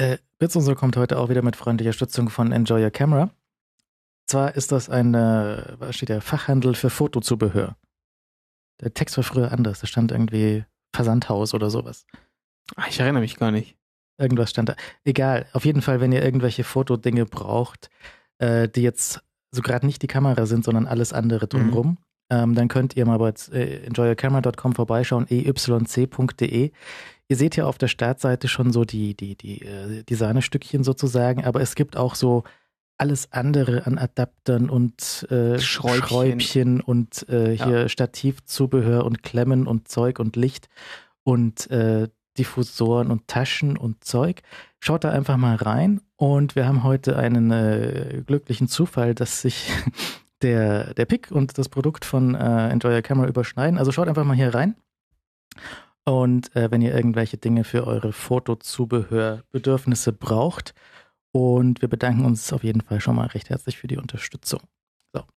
Äh, Bits kommt heute auch wieder mit freundlicher Stützung von Enjoy Your Camera. Zwar ist das ein, was steht der Fachhandel für Fotozubehör. Der Text war früher anders. Da stand irgendwie Versandhaus oder sowas. Ah, ich erinnere mich gar nicht. Irgendwas stand da. Egal. Auf jeden Fall, wenn ihr irgendwelche Fotodinge braucht, äh, die jetzt so gerade nicht die Kamera sind, sondern alles andere drumherum, mhm. ähm, dann könnt ihr mal bei äh, enjoyyourcamera.com vorbeischauen, eyc.de. Ihr seht ja auf der Startseite schon so die, die, die, äh, die sozusagen, aber es gibt auch so alles andere an Adaptern und äh, Schräubchen. Schräubchen. und äh, hier ja. Stativzubehör und Klemmen und Zeug und Licht und äh, Diffusoren und Taschen und Zeug. Schaut da einfach mal rein und wir haben heute einen äh, glücklichen Zufall, dass sich der, der Pick und das Produkt von äh, Enjoy Your Camera überschneiden. Also schaut einfach mal hier rein. Und äh, wenn ihr irgendwelche Dinge für eure Fotozubehörbedürfnisse braucht. Und wir bedanken uns auf jeden Fall schon mal recht herzlich für die Unterstützung. So,